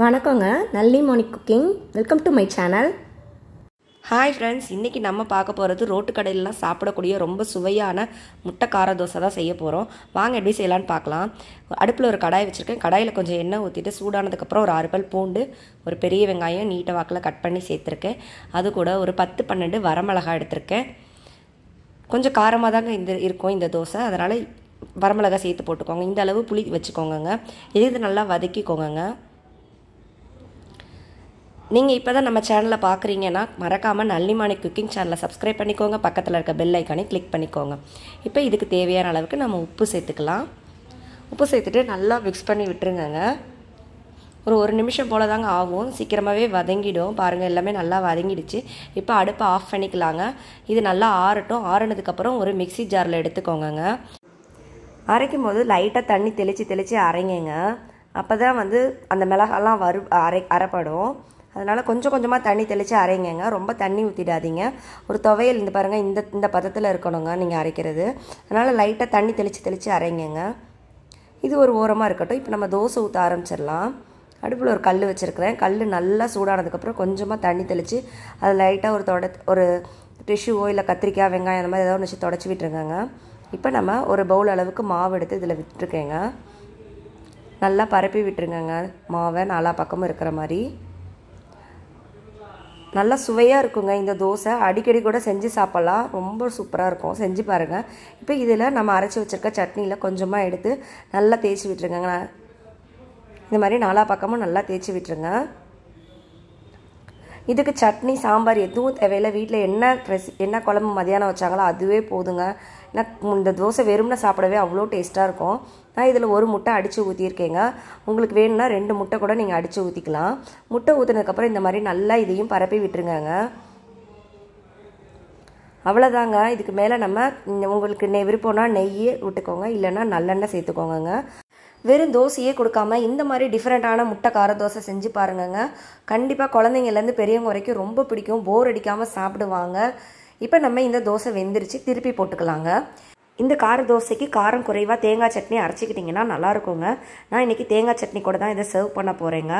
வணக்கங்க நல்லி morning cooking welcome to my channel hi friends இன்றைக்கி நம்ம பார்க்க போகிறது ரோட்டு கடையிலலாம் சாப்பிடக்கூடிய ரொம்ப சுவையான முட்டை கார தோசை தான் செய்ய போகிறோம் வாங்க எப்படி செய்யலான்னு பார்க்கலாம் அடுப்பில் ஒரு கடாய் வச்சுருக்கேன் கடாயில் கொஞ்சம் எண்ணெய் ஊற்றிட்டு சூடானதுக்கப்புறம் ஒரு அறுபல் பூண்டு ஒரு பெரிய வெங்காயம் நீட்டை வாக்கில் கட் பண்ணி சேர்த்துருக்கேன் அது கூட ஒரு பத்து பன்னெண்டு வரமிளகாய் எடுத்திருக்கேன் கொஞ்சம் காரமாக தாங்க இந்த இருக்கும் இந்த தோசை அதனால் வரமிளகாய் சேர்த்து போட்டுக்கோங்க இந்த அளவு புளி வச்சுக்கோங்க இது நல்லா வதக்கிக்கோங்க நீங்கள் இப்போ தான் நம்ம சேனலை பார்க்குறீங்கன்னா மறக்காமல் நல்லிமானி குக்கிங் சேனலை சப்ஸ்கிரைப் பண்ணிக்கோங்க பக்கத்தில் இருக்க பெல் ஐக்கானே கிளிக் பண்ணிக்கோங்க இப்போ இதுக்கு தேவையான அளவுக்கு நம்ம உப்பு சேர்த்துக்கலாம் உப்பு சேர்த்துட்டு நல்லா மிக்ஸ் பண்ணி விட்டுருங்கங்க ஒரு ஒரு நிமிஷம் போல் தாங்க ஆகும் சீக்கிரமாகவே வதங்கிடும் பாருங்கள் எல்லாமே நல்லா வதங்கிடுச்சு இப்போ அடுப்பை ஆஃப் பண்ணிக்கலாங்க இது நல்லா ஆறட்டும் ஆறுனதுக்கப்புறம் ஒரு மிக்சி ஜாரில் எடுத்துக்கோங்க அரைக்கும் போது லைட்டாக தண்ணி தெளித்து தெளித்து அரைங்க அப்போ தான் வந்து அந்த மிளகாலாம் வறு அரை அரைப்படும் அதனால் கொஞ்சம் கொஞ்சமாக தண்ணி தெளித்து அரைங்கங்க ரொம்ப தண்ணி ஊற்றிடாதீங்க ஒரு துவையல் இந்த பாருங்கள் இந்த இந்த பதத்தில் இருக்கணுங்க நீங்கள் அரைக்கிறது அதனால் லைட்டாக தண்ணி தெளித்து தெளித்து அரைங்கங்க இது ஒரு ஓரமாக இருக்கட்டும் இப்போ நம்ம தோசை ஊற்ற ஆரம்பிச்சிடலாம் அடுப்பில் ஒரு கல் வச்சுருக்கிறேன் கல் நல்லா சூடானதுக்கப்புறம் கொஞ்சமாக தண்ணி தெளித்து அது லைட்டாக ஒரு தொட ஒரு டிஷ்யூவோ இல்லை கத்திரிக்காய் வெங்காயம் அந்த மாதிரி ஏதோ ஒன்று வச்சு தொடச்சி விட்டுருங்கங்க இப்போ நம்ம ஒரு பவுல் அளவுக்கு மாவு எடுத்து இதில் விட்டுருக்கேங்க நல்லா பரப்பி விட்டுருங்கங்க மாவை நாலா பக்கமும் இருக்கிற மாதிரி நல்லா சுவையாக இருக்குங்க இந்த தோசை அடிக்கடி கூட செஞ்சு சாப்பிட்லாம் ரொம்ப சூப்பராக இருக்கும் செஞ்சு பாருங்கள் இப்போ இதில் நம்ம அரைச்சி வச்சுருக்க சட்னியில் கொஞ்சமாக எடுத்து நல்லா தேய்ச்சி விட்டுருங்க இந்த மாதிரி நாலா பக்கமும் நல்லா தேய்ச்சி விட்டுருங்க இதுக்கு சட்னி சாம்பார் எதுவும் தேவையில்லை வீட்டில் என்ன ரெசி என்ன குழம்பு மதியானம் வச்சாங்களோ அதுவே போதுங்க ஏன்னா இந்த தோசை வெறும்னா சாப்பிடவே அவ்வளோ டேஸ்ட்டாக இருக்கும் நான் இதில் ஒரு முட்டை அடித்து ஊற்றியிருக்கேங்க உங்களுக்கு வேணும்னா ரெண்டு முட்டை கூட நீங்கள் அடித்து ஊற்றிக்கலாம் முட்டை ஊற்றினதுக்கப்புறம் இந்த மாதிரி நல்லா இதையும் பரப்பி விட்டுருங்க அவ்வளோதாங்க இதுக்கு மேலே நம்ம உங்களுக்கு நெ விருப்பம்னா நெய்யே விட்டுக்கோங்க இல்லைன்னா நல்லெண்ணெய் சேர்த்துக்கோங்க வெறும் தோசையே கொடுக்காம இந்த மாதிரி டிஃப்ரெண்ட்டான முட்டை கார தோசை செஞ்சு பாருங்கங்க கண்டிப்பாக குழந்தைங்கள்லேருந்து பெரியவங்க வரைக்கும் ரொம்ப பிடிக்கும் போர் அடிக்காமல் சாப்பிடுவாங்க இப்போ நம்ம இந்த தோசை வெந்திருச்சு திருப்பி போட்டுக்கலாங்க இந்த கார தோசைக்கு காரம் குறைவாக தேங்காய் சட்னி அரைச்சிக்கிட்டிங்கன்னா நல்லாயிருக்குங்க நான் இன்றைக்கி தேங்காய் சட்னி கூட தான் இதை சர்வ் பண்ண போகிறேங்க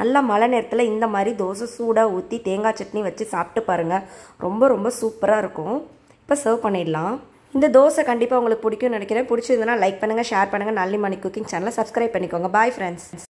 நல்லா மழை நேரத்தில் இந்த மாதிரி தோசை சூடாக ஊற்றி தேங்காய் சட்னி வச்சு சாப்பிட்டு பாருங்கள் ரொம்ப ரொம்ப சூப்பராக இருக்கும் இப்போ சர்வ் பண்ணிடலாம் இந்த தோசை கண்டிப்பாக உங்களுக்கு பிடிக்கும்னு நினைக்கிறேன் பிடிச்சதுன்னா லைக் பண்ணுங்கள் ஷேர் பண்ணுங்கள் நல்லி மணி குக்கிங் சேனலை சப்ஸ்கிரைப் பண்ணிக்கோங்க பாய் ஃப்ரெண்ட்ஸ்